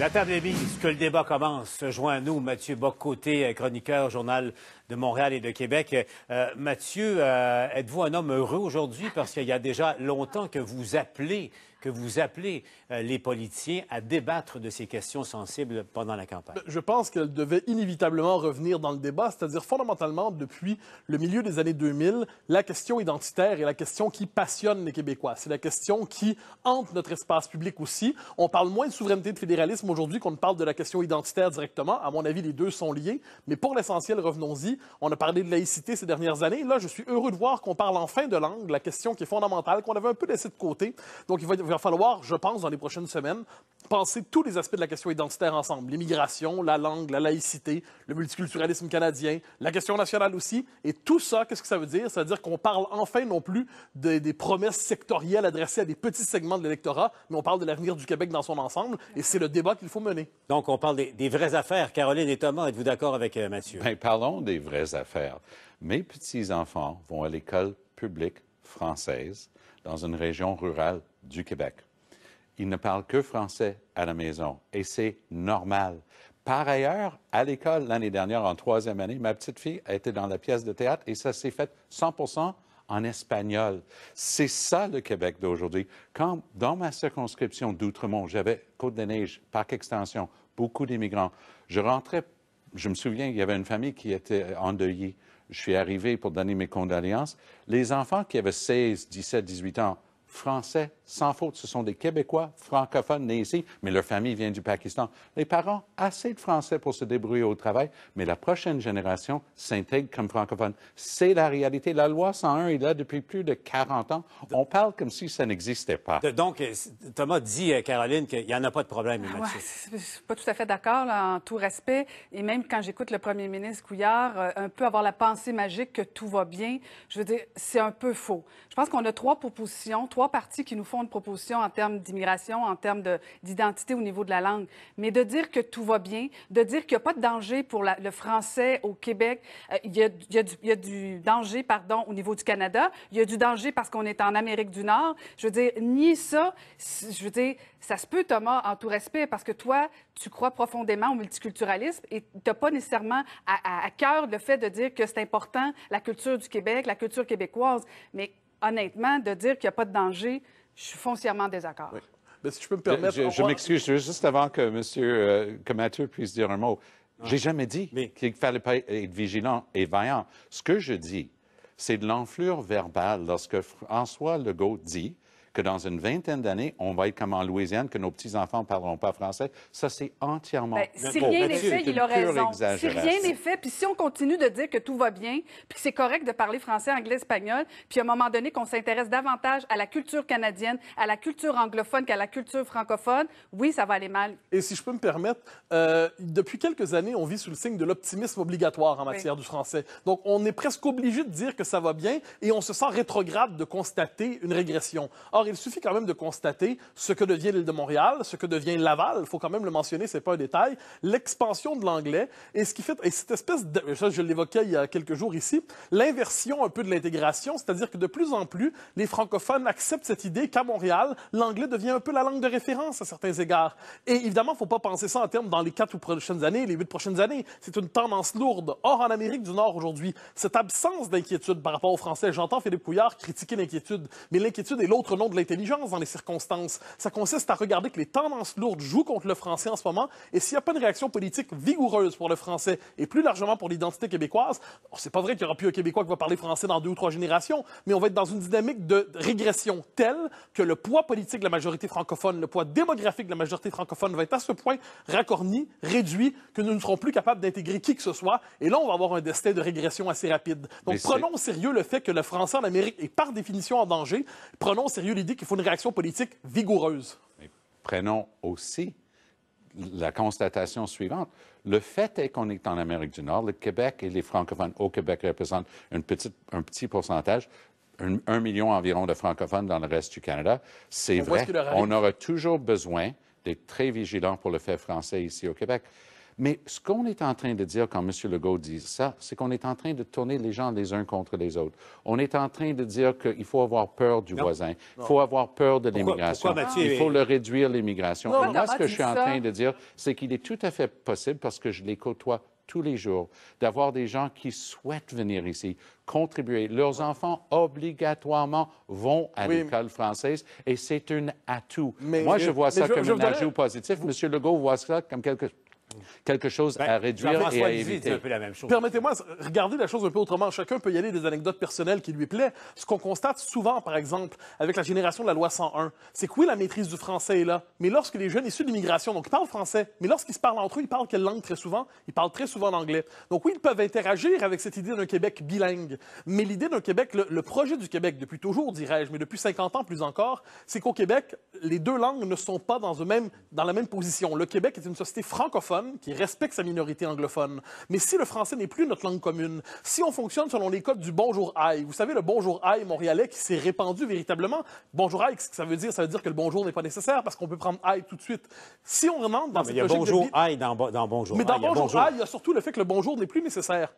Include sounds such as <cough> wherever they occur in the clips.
La table est mise, que le débat commence. Se nous Mathieu Bocoté, euh, chroniqueur Journal de Montréal et de Québec. Euh, Mathieu, euh, êtes-vous un homme heureux aujourd'hui parce qu'il y a déjà longtemps que vous appelez que vous appelez euh, les politiciens à débattre de ces questions sensibles pendant la campagne? Je pense qu'elle devait inévitablement revenir dans le débat, c'est-à-dire fondamentalement, depuis le milieu des années 2000, la question identitaire est la question qui passionne les Québécois. C'est la question qui hante notre espace public aussi. On parle moins de souveraineté de fédéralisme aujourd'hui qu'on ne parle de la question identitaire directement. À mon avis, les deux sont liés. Mais pour l'essentiel, revenons-y. On a parlé de laïcité ces dernières années. Là, je suis heureux de voir qu'on parle enfin de langue, la question qui est fondamentale, qu'on avait un peu laissée de côté. Donc, il va va falloir, je pense, dans les prochaines semaines, penser tous les aspects de la question identitaire ensemble. L'immigration, la langue, la laïcité, le multiculturalisme canadien, la question nationale aussi. Et tout ça, qu'est-ce que ça veut dire? Ça veut dire qu'on parle enfin non plus des, promesses sectorielles adressées à des petits segments de l'électorat, mais on parle de l'avenir du Québec dans son ensemble. Et c'est le débat qu'il faut mener. Donc, on parle des, vraies affaires. Caroline et Thomas, êtes-vous d'accord avec euh, Mathieu? Bien, parlons des vraies affaires. Mes petits-enfants vont à l'école publique française dans une région rurale du Québec. Ils ne parlent que français à la maison et c'est normal. Par ailleurs, à l'école l'année dernière, en troisième année, ma petite fille a été dans la pièce de théâtre et ça s'est fait 100 en espagnol. C'est ça le Québec d'aujourd'hui. Quand, dans ma circonscription d'Outremont, j'avais Côte-des-Neiges, Parc Extension, beaucoup d'immigrants, je rentrais, je me souviens, il y avait une famille qui était endeuillée. Je suis arrivé pour donner mes condoléances. Les enfants qui avaient 16, 17, 18 ans, français sans faute, ce sont des Québécois francophones nés ici, mais leur famille vient du Pakistan. Les parents, assez de français pour se débrouiller au travail, mais la prochaine génération s'intègre comme francophone. C'est la réalité. La loi 101 est là depuis plus de 40 ans. On parle comme si ça n'existait pas. Donc, euh, Thomas dit, euh, Caroline, qu'il n'y en a pas de problème. je ne suis pas tout à fait d'accord, en tout respect. Et même quand j'écoute le premier ministre Couillard, euh, un peu avoir la pensée magique que tout va bien, je veux dire, c'est un peu faux. Je pense qu'on a trois propositions, trois parties qui nous font de propositions proposition en termes d'immigration, en termes d'identité au niveau de la langue. Mais de dire que tout va bien, de dire qu'il n'y a pas de danger pour le français au Québec, euh, il, y a, du, danger, pardon, au niveau du Canada, il y a du danger parce qu'on est en Amérique du Nord. Je veux dire, ni ça, je veux dire, ça se peut, Thomas, en tout respect, parce que toi, tu crois profondément au multiculturalisme et tu n'as pas nécessairement à, à cœur le fait de dire que c'est important la culture du Québec, la culture québécoise. Mais honnêtement, de dire qu'il n'y a pas de danger, je suis foncièrement désaccord. Mais si je peux me permettre. Je, je m'excuse juste avant que, monsieur, euh, Mathieu puisse dire un mot. J'ai jamais dit qu'il qu'il fallait pas être vigilant et vaillant. Ce que je dis, c'est de l'enflure verbale lorsque François Legault dit que dans une vingtaine d'années, on va être comme en Louisiane, que nos petits-enfants ne parleront pas français. Ça, c'est entièrement ben, Si rien n'est fait, il a raison. Si rien n'est fait, puis si on continue de dire que tout va bien, puis c'est correct de parler français, anglais, espagnol, puis à un moment donné qu'on s'intéresse davantage à la culture canadienne, à la culture anglophone qu'à la culture francophone, oui, ça va aller mal. Et si je peux me permettre, euh, depuis quelques années, on vit sous le signe de l'optimisme obligatoire en matière du français. Donc, on est presque obligé de dire que ça va bien et on se sent rétrograde de constater une régression. Or, il suffit quand même de constater ce que devient l'île de Montréal, ce que devient Laval. Il faut quand même le mentionner, c'est pas un détail. L'expansion de l'anglais et ce qui fait et cette espèce de, ça je l'évoquais il y a quelques jours ici, l'inversion un peu de l'intégration, c'est-à-dire que de plus en plus les francophones acceptent cette idée qu'à Montréal l'anglais devient un peu la langue de référence à certains égards. Et évidemment, faut pas penser ça en termes dans les quatre prochaines années, les huit prochaines années. C'est une tendance lourde. Or, en Amérique du Nord aujourd'hui, cette absence d'inquiétude par rapport aux Français, j'entends Philippe Couillard critiquer l'inquiétude, mais l'inquiétude est l'autre nom l'intelligence dans les circonstances. Ça consiste à regarder que les tendances lourdes jouent contre le français en ce moment, et s'il n'y a pas une réaction politique vigoureuse pour le français, et plus largement pour l'identité québécoise, oh, c'est pas vrai qu'il n'y aura plus un Québécois qui va parler français dans deux ou trois générations, mais on va être dans une dynamique de régression telle que le poids politique de la majorité francophone, le poids démographique de la majorité francophone va être à ce point racorni, réduit, que nous ne serons plus capables d'intégrer qui que ce soit, et là, on va avoir un destin de régression assez rapide. Donc, prenons au sérieux le fait que le français en Amérique est par définition en danger, prenons au sérieux les dit qu'il faut une réaction politique vigoureuse. Mais prenons aussi la constatation suivante. Le fait est qu'on est en Amérique du Nord, le Québec et les francophones au Québec représentent un petit pourcentage, un, million environ de francophones dans le reste du Canada. C'est vrai, on aura toujours besoin d'être très vigilants pour le fait français ici au Québec. Mais ce qu'on est en train de dire quand M. Legault dit ça, c'est qu'on est en train de tourner les gens les uns contre les autres. On est en train de dire qu'il faut avoir peur du voisin, il faut avoir peur de l'immigration, il faut le réduire l'immigration. moi, ce bah, que je suis en train de dire, c'est qu'il est tout à fait possible, parce que je les côtoie tous les jours, d'avoir des gens qui souhaitent venir ici, contribuer. Leurs enfants, obligatoirement, vont à l'école française et c'est un atout. Mais, Moi, je vois ça comme un ajout positif. M. Legault voit ça comme quelque chose quelque chose ben, à réduire et à éviter. Permettez-moi, regarder la chose un peu autrement. Chacun peut y aller des anecdotes personnelles qui lui plaît. Ce qu'on constate souvent, par exemple, avec la génération de la loi 101, c'est que oui, la maîtrise du français est là, mais lorsque les jeunes issus de l'immigration, donc ils parlent français, mais lorsqu'ils se parlent entre eux, ils parlent quelle langue très souvent? Ils parlent très souvent l'anglais. Donc oui, ils peuvent interagir avec cette idée d'un Québec bilingue, mais l'idée d'un Québec, le, projet du Québec depuis toujours, dirais-je, mais depuis 50 ans plus encore, c'est qu'au Québec, les deux langues ne sont pas dans, dans la même position. Le Québec est une société francophone qui respecte sa minorité anglophone. Mais si le français n'est plus notre langue commune, si on fonctionne selon les codes du bonjour aïe, vous savez, le bonjour aïe montréalais qui s'est répandu véritablement, bonjour aïe, ça veut dire, ça veut dire que le bonjour n'est pas nécessaire parce qu'on peut prendre aïe tout de suite. Si on rentre dans non, mais il y a bonjour aïe dans, dans, bonjour Mais dans bonjour aïe, il y a surtout le fait que le bonjour n'est plus nécessaire.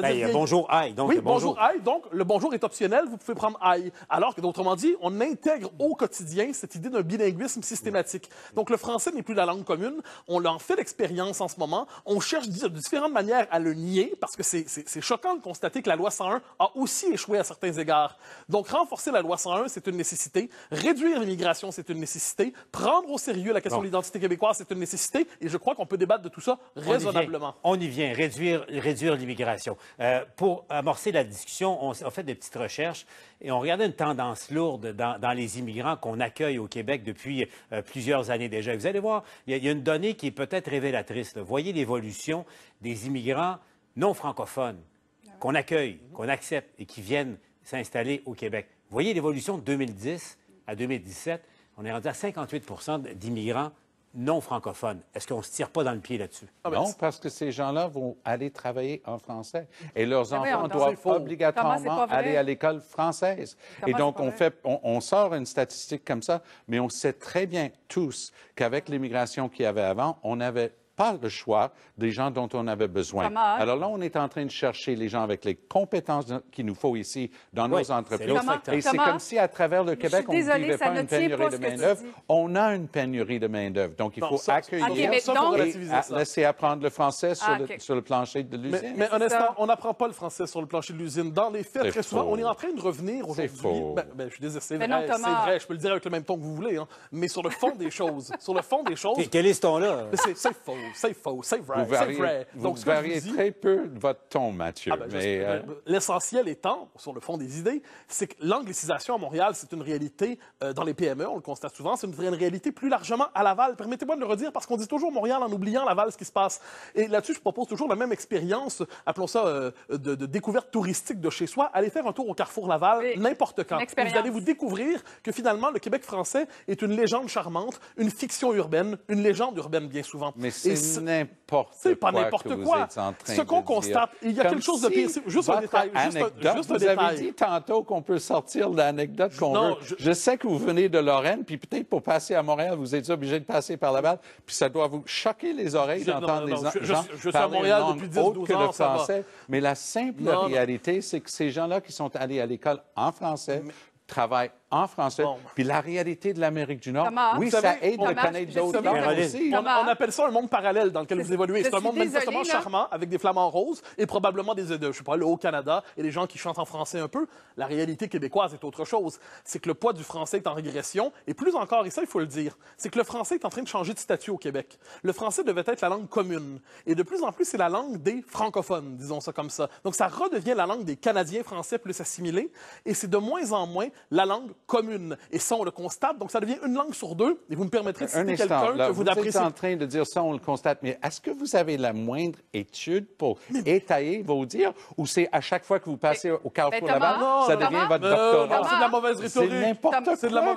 Ben, bonjour aïe », oui, bonjour. Aïe. Donc, le bonjour est optionnel, vous pouvez prendre aïe ». Alors que, autrement dit, on intègre au quotidien cette idée d'un bilinguisme systématique. Donc, le français n'est plus la langue commune. On en fait l'expérience en ce moment. On cherche de différentes manières à le nier parce que c'est choquant de constater que la loi 101 a aussi échoué à certains égards. Donc, renforcer la loi 101, c'est une nécessité. Réduire l'immigration, c'est une nécessité. Prendre au sérieux la question de l'identité québécoise, c'est une nécessité. Et je crois qu'on peut débattre de tout ça raisonnablement. On y vient. réduire l'immigration. Euh, pour amorcer la discussion, on a fait des petites recherches et on regardait une tendance lourde dans, les immigrants qu'on accueille au Québec depuis euh, plusieurs années déjà. Vous allez voir, il y, a une donnée qui est peut-être révélatrice. Voyez l'évolution des immigrants non francophones qu'on accueille, mhm. qu'on accepte et qui viennent s'installer au Québec. Voyez l'évolution de 2010 à 2017. On est rendu à 58 d'immigrants non francophones. Est-ce qu'on ne se tire pas dans le pied là-dessus? Ah ben, non, parce que ces gens-là vont aller travailler en français et leurs ah enfants doivent obligatoirement aller à l'école française. et donc, on, fait, on, sort une statistique comme ça, mais on sait très bien tous qu'avec l'immigration qu'il y avait avant, on avait pas le choix des gens dont on avait besoin. Alors là, on est en train de chercher les gens avec les compétences qu'il nous faut ici dans nos entreprises. Et c'est comme si à travers le Québec, on ne vivait pas une pénurie de main-d'œuvre. On a une pénurie de main-d'œuvre. Donc, il faut accueillir et laisser apprendre le français sur, ah, le, plancher de l'usine. Mais, honnêtement, on n'apprend pas le français sur le plancher de l'usine. Dans les faits, très souvent, on est en train de revenir aujourd'hui. C'est ben, ben, je suis désolé, c'est vrai, Je peux le dire avec le même ton que vous voulez. Hein. Mais sur le fond des choses. Sur le fond des <laughs> choses. Quel est ce ton-là? C'est faux. Save faux, save vrai, vrai. Vous Donc, variez très peu votre ton, Mathieu. Ah, ben, euh, l'essentiel étant, sur le fond des idées, c'est que l'anglicisation à Montréal, c'est une réalité euh, dans les PME, on le constate souvent, c'est une, une, réalité plus largement à Laval. Permettez-moi de le redire, parce qu'on dit toujours Montréal en oubliant Laval, ce qui se passe. Et là-dessus, je propose toujours la même expérience, appelons ça euh, de, de, découverte touristique de chez soi. Allez faire un tour au Carrefour Laval, n'importe quand. Vous allez vous découvrir que finalement, le Québec français est une légende charmante, une fiction urbaine, une légende urbaine bien souvent c'est n'importe quoi. pas n'importe quoi. Ce qu'on constate, il y a quelque chose de pire. Juste un détail. vous avez dit tantôt qu'on peut sortir l'anecdote qu'on veut. Je... sais que vous venez de Lorraine, puis peut-être pour passer à Montréal, vous êtes obligé de passer par la balle, puis ça doit vous choquer les oreilles d'entendre des gens je, suis à Montréal depuis 10 ans, français. Mais la simple réalité, c'est que ces gens-là qui sont allés à l'école en français travaillent en français. Puis la réalité de l'Amérique du Nord, oui, ça aide on, de connaître d'autres On, appelle ça un monde parallèle dans lequel vous évoluez. C'est un monde manifestement charmant, avec des flamants roses et probablement des, je sais pas, le Haut-Canada et les gens qui chantent en français un peu. La réalité québécoise est autre chose. C'est que le poids du français est en régression et plus encore, et ça, il faut le dire, c'est que le français est en train de changer de statut au Québec. Le français devait être la langue commune. Et de plus en plus, c'est la langue des francophones, disons ça comme ça. Donc, ça redevient la langue des Canadiens français plus assimilés et c'est de moins en moins la langue commune. Et ça, on le constate. Donc, ça devient une langue sur deux. Et vous me permettrez de citer quelqu'un que vous, vous appréciez. Êtes en train de dire ça, on le constate. Mais est-ce que vous avez la moindre étude pour étayer vos dires ou c'est à chaque fois que vous passez au carrefour là-bas, ça devient votre euh, doctorat? c'est de la mauvaise rhétorique. C'est n'importe quoi.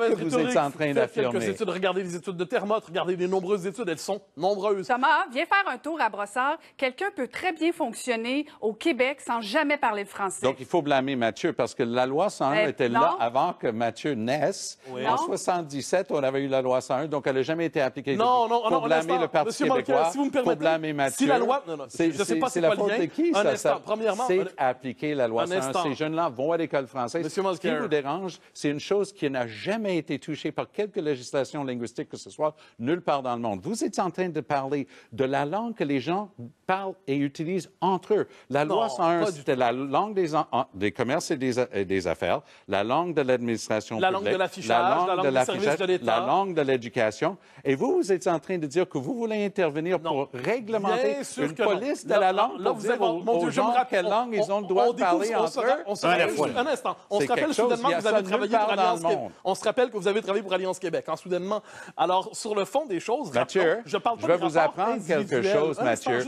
que Vous êtes en train d'affirmer. Études. Regardez les études de Thermote, regardez les nombreuses études. Elles sont nombreuses. Thomas, viens faire un tour à Brossard. Quelqu'un peut très bien fonctionner au Québec sans jamais parler français. Donc, il faut blâmer Mathieu parce que la loi 101 eh, était là avant que Mathieu Mathieu Ness. En 77, on avait eu la loi 101, donc elle n'a jamais été appliquée. Non, non, pour non, blâmer le Parti québécois, si vous me permettez, blâmer Mathieu. Si la loi, non, non, c'est, je sais pas c'est, la faute de qui, ça, ça, c'est appliquer la loi 101. Ces jeunes-là vont à l'école française. Monsieur ce qui vous dérange, c'est une chose qui n'a jamais été touchée par quelque législation linguistique que ce soit nulle part dans le monde. Vous êtes en train de parler de la langue que les gens parlent et utilisent entre eux. La loi 101, c'était la langue des, des commerces et des affaires, la langue de l'administration la langue de l'affichage, la langue de l'affichage, la langue de l'éducation. Et vous, vous êtes en train de dire que vous voulez intervenir pour réglementer une police de la langue là, là, pour vous mon aux, Dieu, gens quelle langue ils ont le droit de parler entre eux. un instant, on se rappelle soudainement que vous avez travaillé pour Alliance Québec. On se rappelle que vous avez travaillé pour Alliance Québec, en hein, soudainement. Alors, sur le fond des choses, Mathieu, je parle pas vais vous apprendre quelque chose, Mathieu.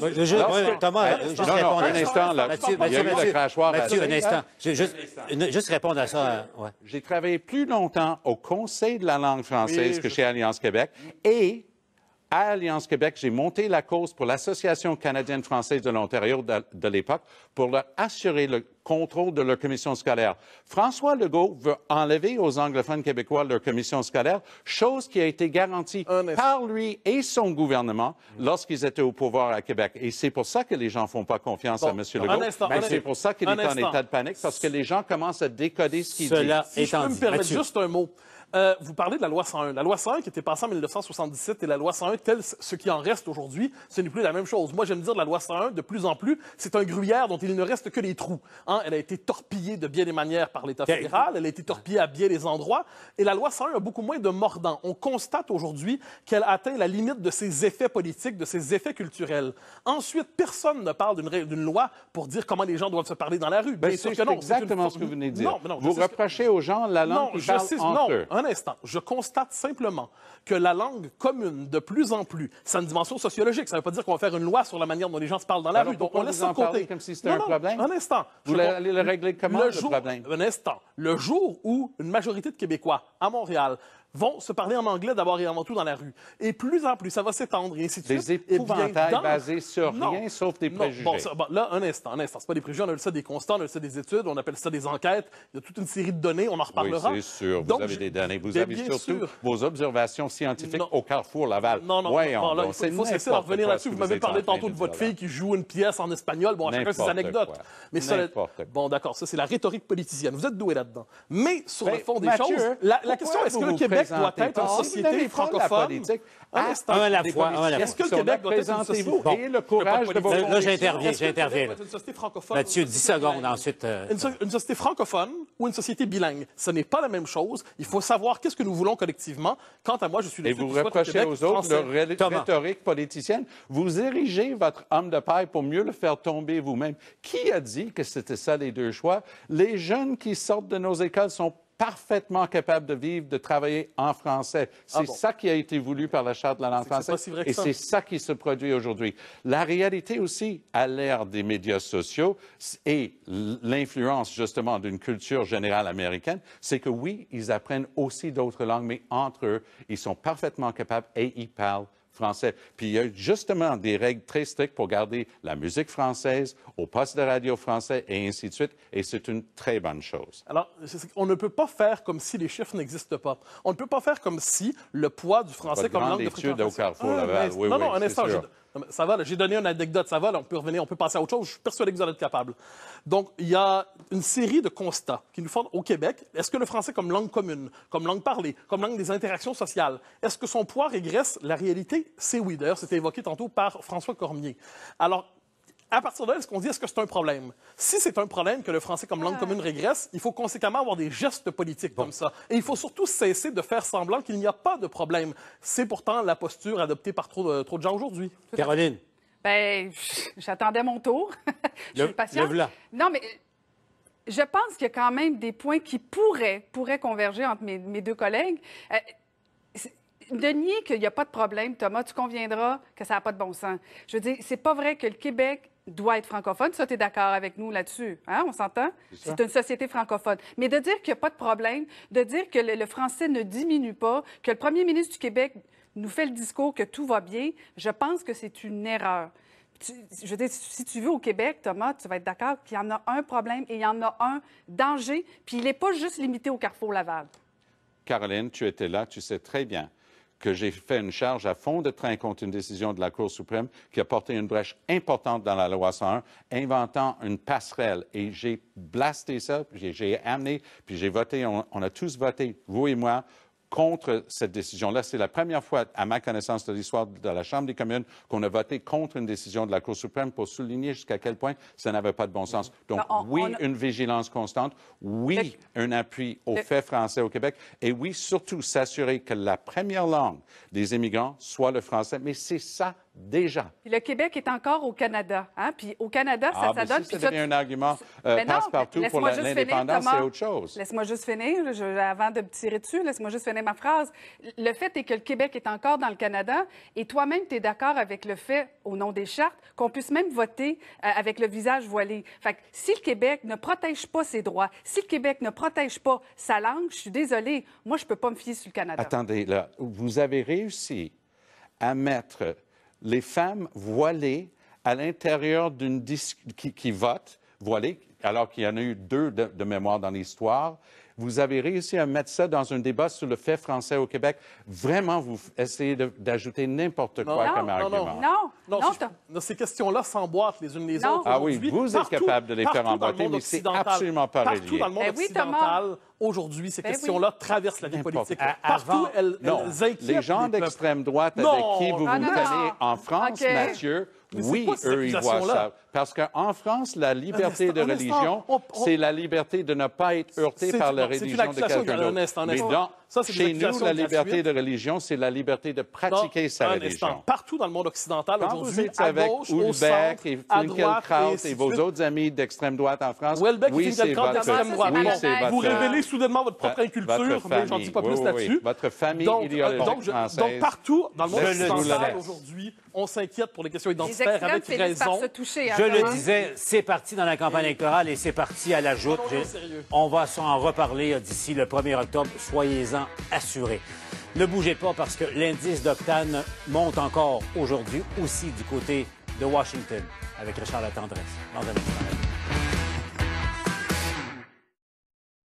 Thomas, un instant, là. Mathieu, un instant. Juste répondre à ça. J'ai hein. travaillé plus longtemps au Conseil de la langue française que chez Alliance Québec et à Alliance Québec, j'ai monté la cause pour l'Association canadienne française de l'Ontario de, l'époque pour leur assurer le contrôle de leur commission scolaire. François Legault veut enlever aux anglophones québécois leur commission scolaire, chose qui a été garantie par lui et son gouvernement lorsqu'ils étaient au pouvoir à Québec. Et c'est pour ça que les gens font pas confiance à M. Legault. Ben, c'est pour ça qu'il est en état de panique, parce que les gens commencent à décoder ce qu'il dit. Cela si je peux me permettre juste un mot. Euh, vous parlez de la loi 101. La loi 101 qui était passée en 1977 et la loi 101, telle ce qui en reste aujourd'hui, ce n'est plus la même chose. Moi, j'aime dire la loi 101, de plus en plus, c'est un gruyère dont il ne reste que les trous. Hein. Elle a été torpillée de bien des manières par l'État fédéral, elle a été torpillée à bien des endroits, et la loi 101 a beaucoup moins de mordant. On constate aujourd'hui qu'elle atteint la limite de ses effets politiques, de ses effets culturels. Ensuite, personne ne parle d'une loi pour dire comment les gens doivent se parler dans la rue. Ben, bien sûr que non. C'est exactement ce que vous venez de dire. vous reprochez aux gens la langue non, non, un instant, je constate simplement que la langue commune, de plus en plus, c'est une dimension sociologique. Ça ne veut pas dire qu'on va faire une loi sur la manière dont les gens se parlent dans la rue. Donc, on laisse ça de côté. Comme si c'était un problème? Un instant. Vous je... allez le régler comment, le, problème? Un instant. Le jour où une majorité de Québécois à Montréal vont se parler en anglais d'abord et avant tout dans la rue. Et plus en plus, ça va s'étendre et ainsi de suite. Des épouvantails basés sur rien sauf des préjugés. Bon, là, un instant, un instant. C'est pas des préjugés, on a le ça des constats, on a appelle ça des études, on appelle ça des enquêtes. Il y a toute une série de données, on en reparlera. Oui, c'est sûr. Vous avez des données. Vous avez surtout vos observations scientifiques au Carrefour Laval. Non, non, non. il faut, cesser d'en revenir là-dessus. Vous, m'avez parlé tantôt de, votre fille qui joue une pièce en espagnol. Bon, chacun ses anecdotes. Mais bon, d'accord, ça, c'est la rhétorique politicienne. Vous êtes doué là-dedans. Mais sur le fond des choses, la question, est-ce que le Québec Québec doit être une société francophone? Ah, un à la fois. Est-ce que le Québec doit être et le courage de Là, j'interviens, j'interviens. Mathieu, 10 secondes ensuite. Euh, une société francophone ou une société bilingue, ce n'est pas la même chose. Il faut savoir qu'est-ce que nous voulons collectivement. Quant à moi, je suis le Et vous reprochez aux autres leur rhétorique politicienne. Vous érigez votre homme de paille pour mieux le faire tomber vous-même. Qui a dit que c'était ça les deux choix? Les jeunes qui sortent de nos écoles sont parfaitement capable de vivre, de travailler en français. Ah c'est ça qui a été voulu par la Charte de la langue française. et c'est ça qui se produit aujourd'hui. La réalité aussi, à l'ère des médias sociaux et l'influence justement d'une culture générale américaine, c'est que oui, ils apprennent aussi d'autres langues, mais entre eux, ils sont parfaitement capables et ils parlent français. Puis il y a justement des règles très strictes pour garder la musique française au poste de radio français et ainsi de suite. Et c'est une très bonne chose. Alors, on ne peut pas faire comme si les chiffres n'existent pas. On ne peut pas faire comme si le poids du français comme langue de fréquentation... au Carrefour ah, Oui, non, oui, non, un ça va, j'ai donné une anecdote, ça va, on peut revenir, on peut passer à autre chose. Je suis persuadé que vous en êtes capable. Donc, il y a une série de constats qui nous font au Québec. Est-ce que le français comme langue commune, comme langue parlée, comme langue des interactions sociales, est-ce que son poids régresse La réalité, c'est oui. D'ailleurs, c'était évoqué tantôt par François Cormier. Alors, à partir de là, est-ce qu'on dit est-ce que c'est un problème? Si c'est un problème que le français comme langue commune régresse, il faut conséquemment avoir des gestes politiques comme ça. Et il faut surtout cesser de faire semblant qu'il n'y a pas de problème. C'est pourtant la posture adoptée par trop de, trop de gens aujourd'hui. Caroline. Ben, j'attendais mon tour. <laughs> Je suis patiente. Non, mais euh, je pense qu'il y a quand même des points qui pourraient, pourraient converger entre mes, deux collègues. de euh, nier qu'il n'y a pas de problème, Thomas, tu conviendras que ça n'a pas de bon sens. Je veux dire, c'est pas vrai que le Québec doit être francophone. Ça, tu es d'accord avec nous là-dessus. Hein? On s'entend? C'est une société francophone. Mais de dire qu'il n'y a pas de problème, de dire que le, français ne diminue pas, que le premier ministre du Québec nous fait le discours que tout va bien, je pense que c'est une erreur. je veux dire, si tu veux au Québec, Thomas, tu vas être d'accord qu'il y en a un problème et il y en a un danger, puis il n'est pas juste limité au Carrefour Laval. Caroline, tu étais là, tu sais très bien que j'ai fait une charge à fond de train contre une décision de la Cour suprême qui a porté une brèche importante dans la loi 101, inventant une passerelle. Et j'ai blasté ça, j'ai amené, puis j'ai voté, on, on a tous voté, vous et moi, contre cette décision-là. C'est la première fois, à ma connaissance, de l'histoire de la Chambre des communes qu'on a voté contre une décision de la Cour suprême pour souligner jusqu'à quel point ça n'avait pas de bon sens. Mm-hmm. Donc, ben, oui, une vigilance constante, oui, un appui aux faits français au Québec, et oui, surtout s'assurer que la première langue des immigrants soit le français. Mais c'est ça déjà. le Québec est encore au Canada. Hein? Puis au Canada, ça, ah, ça donne. ça devient un argument euh, passe-partout pour l'indépendance, c'est autre chose. Laisse-moi juste finir, avant de me tirer dessus, laisse-moi juste finir ma phrase. Le fait est que le Québec est encore dans le Canada et toi-même, tu es d'accord avec le fait, au nom des chartes, qu'on puisse même voter euh, avec le visage voilé. Fait si le Québec ne protège pas ses droits, si le Québec ne protège pas sa langue, je suis désolé, moi, je ne peux pas me fier sur le Canada. Attendez, là, vous avez réussi à mettre les femmes voilées à l'intérieur d'une qui, qui vote voilées, alors qu'il y en a eu deux de, mémoire dans l'histoire. Vous avez réussi à mettre ça dans un débat sur le fait français au Québec. Vraiment, vous essayez d'ajouter n'importe quoi comme argument. Non, non, non. non ces questions-là s'emboîtent les unes les autres. Ah oui, vous êtes capable de les faire emboîter, mais c'est absolument pas relié. Partout dans le monde occidental, aujourd'hui, ces ben questions-là traversent la vie politique. Partout, elles, non, Les gens d'extrême droite avec qui vous ah, vous tenez en ah, France, Mathieu, oui, eux, ils voient ça. Parce qu'en France, la liberté de religion, c'est la liberté de ne pas être heurté par la religion de quelqu'un d'autre. Mais ça, c'est Chez nous, la liberté de religion, c'est la liberté de pratiquer sa religion. Instant. Partout dans le monde occidental, aujourd'hui, à gauche, avec Houellebecq et Finkielkraut et, et, vos autres amis d'extrême droite en France, oui, c'est votre... vous révélez soudainement votre propre culture. mais j'en dis pas plus là-dessus. Votre famille euh, idéologique Donc, partout dans le monde occidental, aujourd'hui, on s'inquiète pour les questions identitaires avec raison. Hein, Je le disais, c'est parti dans la campagne électorale et c'est parti à la joute. On va s'en reparler euh, d'ici le 1er octobre. Soyez-en assurés. Ne bougez pas parce que l'indice d'octane monte encore aujourd'hui aussi du côté de Washington avec Richard La Tendresse.